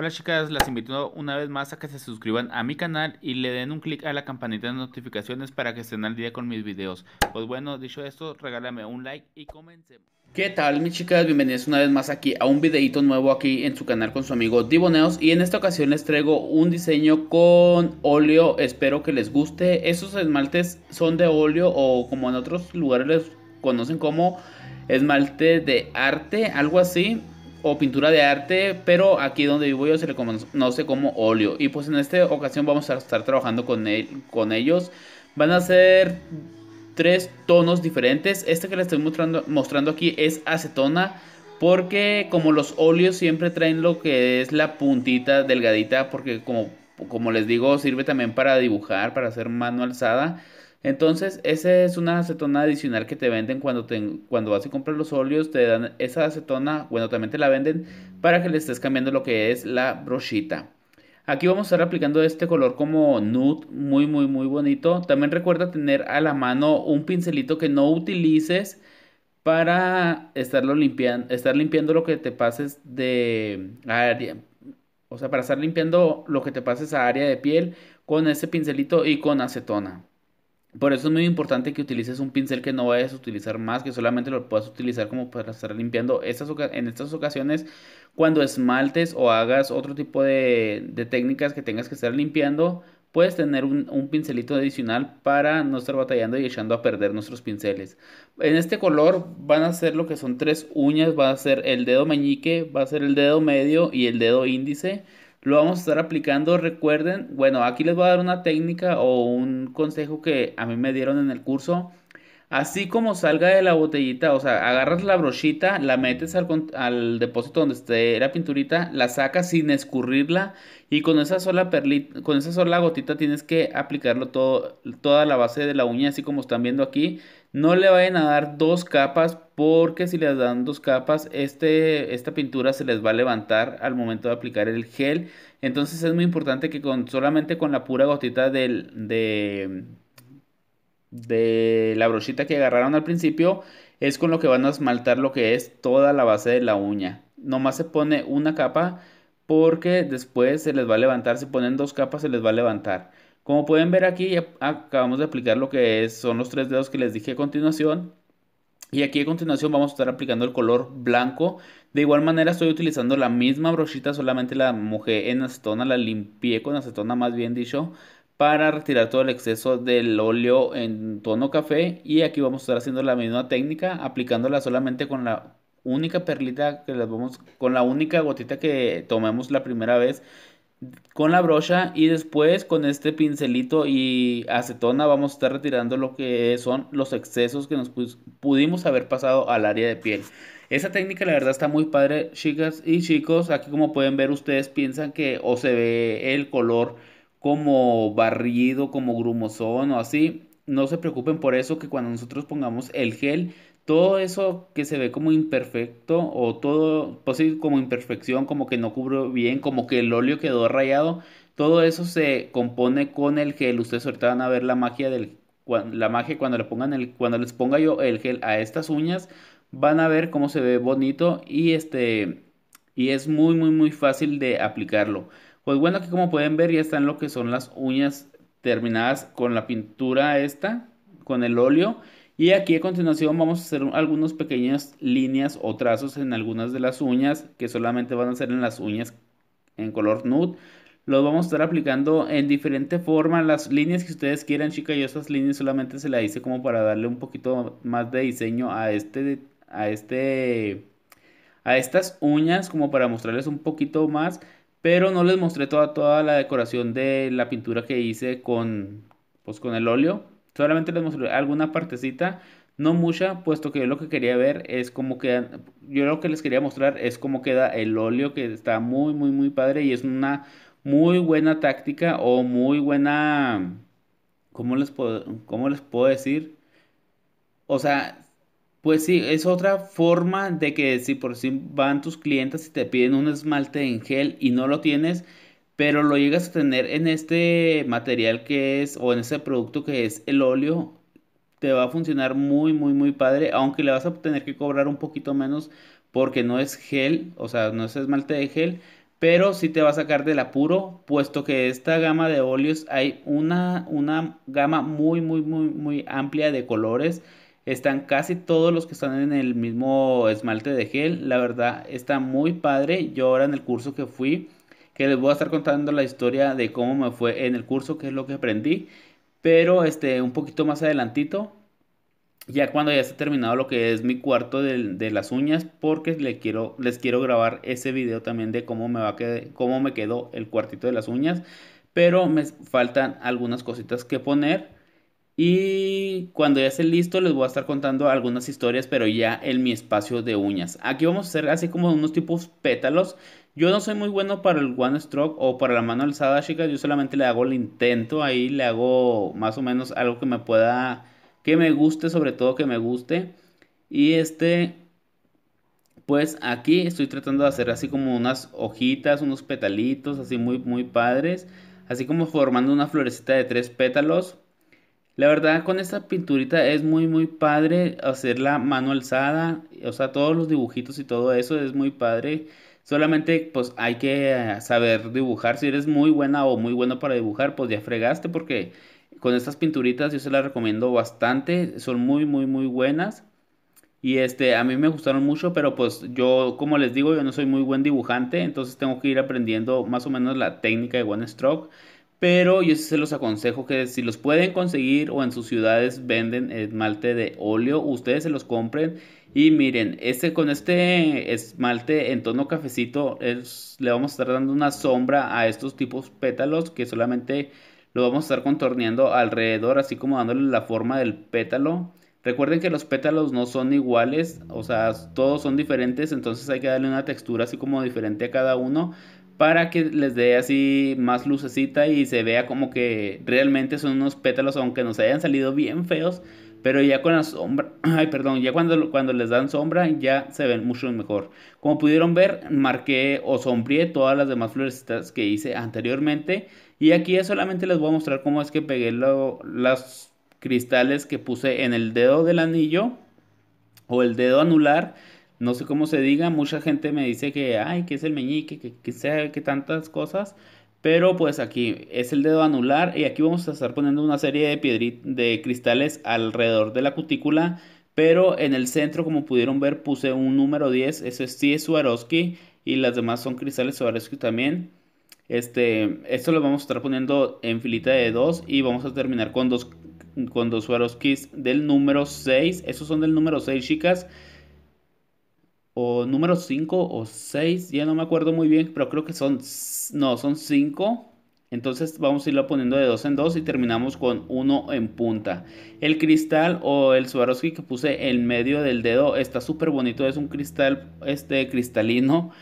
Hola chicas, las invito una vez más a que se suscriban a mi canal y le den un clic a la campanita de notificaciones para que estén al día con mis videos. Pues bueno, dicho esto, regálame un like y comencemos. ¿Qué tal mis chicas? Bienvenidos una vez más aquí a un videito nuevo aquí en su canal con su amigo Diboneos y en esta ocasión les traigo un diseño con óleo, espero que les guste. Esos esmaltes son de óleo o como en otros lugares les conocen como esmalte de arte, algo así o pintura de arte, pero aquí donde vivo yo se le conoce como óleo. Y pues en esta ocasión vamos a estar trabajando con, ellos. Van a ser tres tonos diferentes. Este que les estoy mostrando, aquí es acetona. Porque como los óleos siempre traen lo que es la puntita delgadita. Porque como les digo sirve también para dibujar, para hacer mano alzada. Entonces, esa es una acetona adicional que te venden cuando, cuando vas a comprar los óleos, te dan esa acetona, bueno, también te la venden para que le estés cambiando lo que es la brochita. Aquí vamos a estar aplicando este color como nude, muy muy muy bonito. También recuerda tener a la mano un pincelito que no utilices para estarlo limpiando, estar limpiando lo que te pases de área. O sea, para estar limpiando lo que te pases a área de piel con ese pincelito y con acetona. Por eso es muy importante que utilices un pincel que no vayas a utilizar más, que solamente lo puedas utilizar como para estar limpiando estas, en estas ocasiones cuando esmaltes o hagas otro tipo de, técnicas que tengas que estar limpiando, puedes tener un, un, pincelito adicional para no estar batallando y echando a perder nuestros pinceles. En este color van a ser lo que son tres uñas, va a ser el dedo meñique, va a ser el dedo medio y el dedo índice. Lo vamos a estar aplicando, recuerden, bueno, aquí les voy a dar una técnica o un consejo que a mí me dieron en el curso. Así como salga de la botellita, o sea, agarras la brochita, la metes al, al depósito donde esté la pinturita, la sacas sin escurrirla y con esa sola perlita, con esa sola gotita tienes que aplicarlo todo, toda la base de la uña, así como están viendo aquí. No le vayan a dar dos capas porque si les dan dos capas, este, esta pintura se les va a levantar al momento de aplicar el gel. Entonces es muy importante que con, solamente con la pura gotita de, de la brochita que agarraron al principio, es con lo que van a esmaltar lo que es toda la base de la uña. Nomás se pone una capa porque después se les va a levantar. Si ponen dos capas se les va a levantar. Como pueden ver aquí, acabamos de aplicar lo que son los tres dedos que les dije a continuación. Y aquí a continuación vamos a estar aplicando el color blanco. De igual manera estoy utilizando la misma brochita, solamente la mojé en acetona, la limpié con acetona más bien dicho, para retirar todo el exceso del óleo en tono café. Y aquí vamos a estar haciendo la misma técnica, aplicándola solamente con la única perlita que les vamos, con la única gotita que tomemos la primera vez con la brocha y después con este pincelito y acetona vamos a estar retirando lo que son los excesos que nos pudimos haber pasado al área de piel. Esa técnica la verdad está muy padre, chicas y chicos. Aquí como pueden ver ustedes piensan que o se ve el color como barrido, como grumosón o así. No se preocupen por eso que cuando nosotros pongamos el gel todo eso que se ve como imperfecto o todo posible pues como imperfección, como que no cubre bien, como que el óleo quedó rayado, todo eso se compone con el gel. Ustedes ahorita van a ver la magia del la magia cuando le pongan el cuando les ponga yo el gel a estas uñas, van a ver cómo se ve bonito y este y es muy muy muy fácil de aplicarlo. Pues bueno, aquí como pueden ver ya están lo que son las uñas terminadas con la pintura esta, con el óleo y aquí a continuación vamos a hacer algunas pequeñas líneas o trazos en algunas de las uñas que solamente van a ser en las uñas en color nude. Los vamos a estar aplicando en diferente forma. Las líneas que ustedes quieran, chicas. Yo estas líneas solamente se las hice como para darle un poquito más de diseño a este... A este a estas uñas como para mostrarles un poquito más pero no les mostré toda, toda la decoración de la pintura que hice con, pues, con el óleo Solamente les mostré alguna partecita, no mucha, puesto que yo lo que quería ver es cómo quedan, yo lo que les quería mostrar es cómo queda el óleo, que está muy, muy, muy padre y es una muy buena táctica o muy buena, ¿cómo les puedo, cómo les puedo decir? O sea, pues sí, es otra forma de que si por si van tus clientes y te piden un esmalte en gel y no lo tienes, pero lo llegas a tener en este material que es, o en este producto que es el óleo, te va a funcionar muy, muy, muy padre, aunque le vas a tener que cobrar un poquito menos porque no es gel, o sea, no es esmalte de gel, pero sí te va a sacar del apuro, puesto que esta gama de óleos hay una, una gama muy, muy, muy, muy amplia de colores. Están casi todos los que están en el mismo esmalte de gel. La verdad, está muy padre. Yo ahora en el curso que fui, que les voy a estar contando la historia de cómo me fue en el curso, qué es lo que aprendí, pero este, un poquito más adelantito, ya cuando ya esté terminado lo que es mi cuarto de, las uñas, porque quiero, les quiero grabar ese video también de cómo me, va a cómo me quedó el cuartito de las uñas, pero me faltan algunas cositas que poner. Y cuando ya esté listo les voy a estar contando algunas historias, pero ya en mi espacio de uñas. Aquí vamos a hacer así como unos tipos pétalos yo no soy muy bueno para el one stroke o para la mano alzada, chicas. Yo solamente le hago el intento ahí, le hago más o menos algo que me pueda, que me guste, sobre todo que me guste. Y este, pues aquí estoy tratando de hacer así como unas hojitas, unos petalitos, así muy, muy padres. Así como formando una florecita de tres pétalos. La verdad con esta pinturita es muy muy padre hacerla mano alzada, o sea todos los dibujitos y todo eso es muy padre. Solamente pues hay que eh, saber dibujar. Si eres muy buena o muy bueno para dibujar, pues ya fregaste porque con estas pinturitas yo se las recomiendo bastante. Son muy, muy, muy buenas. Y este, a mí me gustaron mucho, pero pues yo, como les digo, yo no soy muy buen dibujante, entonces tengo que ir aprendiendo más o menos la técnica de One Stroke. Pero yo se los aconsejo que si los pueden conseguir o en sus ciudades venden esmalte de óleo, ustedes se los compren. Y miren, este, con este esmalte en tono cafecito le vamos a estar dando una sombra a estos tipos pétalos que solamente lo vamos a estar contorneando alrededor, así como dándole la forma del pétalo. Recuerden que los pétalos no son iguales, o sea, todos son diferentes, entonces hay que darle una textura así como diferente a cada uno para que les dé así más lucecita y se vea como que realmente son unos pétalos, aunque nos hayan salido bien feos, pero ya con la sombra, ay perdón, ya cuando, cuando les dan sombra ya se ven mucho mejor. Como pudieron ver, marqué o sombré todas las demás florecitas que hice anteriormente y aquí ya solamente les voy a mostrar cómo es que pegué los las cristales que puse en el dedo del anillo o el dedo anular no sé cómo se diga, mucha gente me dice que, ay, que es el meñique, que, que sea, que tantas cosas, pero pues aquí es el dedo anular y aquí vamos a estar poniendo una serie de, de cristales alrededor de la cutícula, pero en el centro, como pudieron ver, puse un número 10, eso es, sí es Swarovski y las demás son cristales Swarovski también. Este, esto lo vamos a estar poniendo en filita de 2 y vamos a terminar con dos, con dos Swarovskis del número 6. Esos son del número 6, chicas o número 5 o 6, ya no me acuerdo muy bien, pero creo que son, no, son 5. Entonces vamos a irlo poniendo de 2 en 2 y terminamos con 1 en punta. El cristal o el Swarovski que puse en medio del dedo está súper bonito, es un cristal este, cristalino.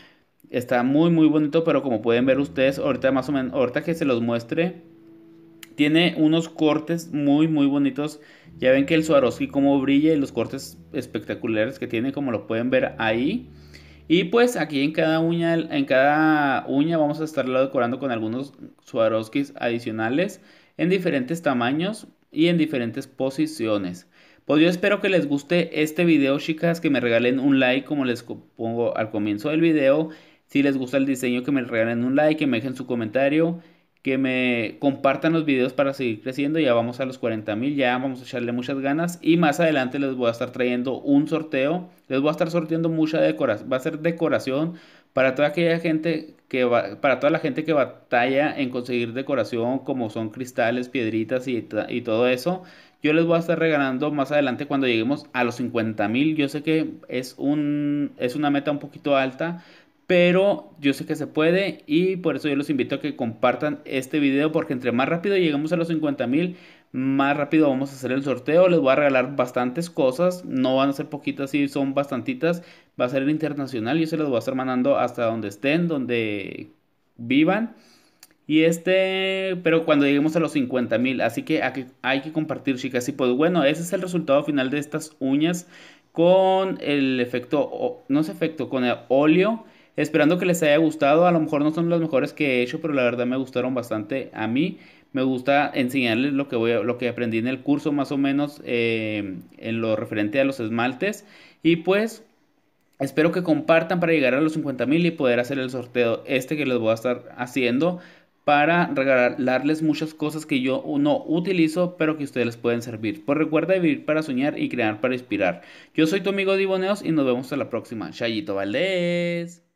Está muy muy bonito, pero como pueden ver ustedes, ahorita más o menos, ahorita que se los muestre, tiene unos cortes muy, muy bonitos. Ya ven que el Swarovski como brilla y los cortes espectaculares que tiene, como lo pueden ver ahí. Y pues aquí en cada uña, en cada uña vamos a estarlo decorando con algunos Swarovskis adicionales en diferentes tamaños y en diferentes posiciones. Pues yo espero que les guste este video, chicas, que me regalen un like como les pongo al comienzo del video. Si les gusta el diseño, que me regalen un like, que me dejen su comentario que me compartan los videos para seguir creciendo. Ya vamos a los 40 mil, ya vamos a echarle muchas ganas. Y más adelante les voy a estar trayendo un sorteo. Les voy a estar sorteando mucha decoración. Va a ser decoración para toda aquella gente que va, para toda la gente que batalla en conseguir decoración, como son cristales, piedritas y, y todo eso. Yo les voy a estar regalando más adelante cuando lleguemos a los 50 mil. Yo sé que es, un, es una meta un poquito alta pero yo sé que se puede y por eso yo los invito a que compartan este video porque entre más rápido lleguemos a los 50 mil, más rápido vamos a hacer el sorteo. Les voy a regalar bastantes cosas, no van a ser poquitas, sí son bastantitas. Va a ser internacional, yo se las voy a estar mandando hasta donde estén, donde vivan. Y este, pero cuando lleguemos a los 50 mil, así que hay que compartir, chicas. Y pues bueno, ese es el resultado final de estas uñas con el efecto, no es efecto, con el óleo Esperando que les haya gustado, a lo mejor no son los mejores que he hecho, pero la verdad me gustaron bastante a mí. Me gusta enseñarles lo que, voy lo que aprendí en el curso más o menos eh, en lo referente a los esmaltes. Y pues espero que compartan para llegar a los 50 mil y poder hacer el sorteo este que les voy a estar haciendo para regalarles muchas cosas que yo no utilizo, pero que ustedes les pueden servir. Pues recuerda vivir para soñar y crear para inspirar. Yo soy tu amigo Diboneos y nos vemos en la próxima. Chayito Valdés.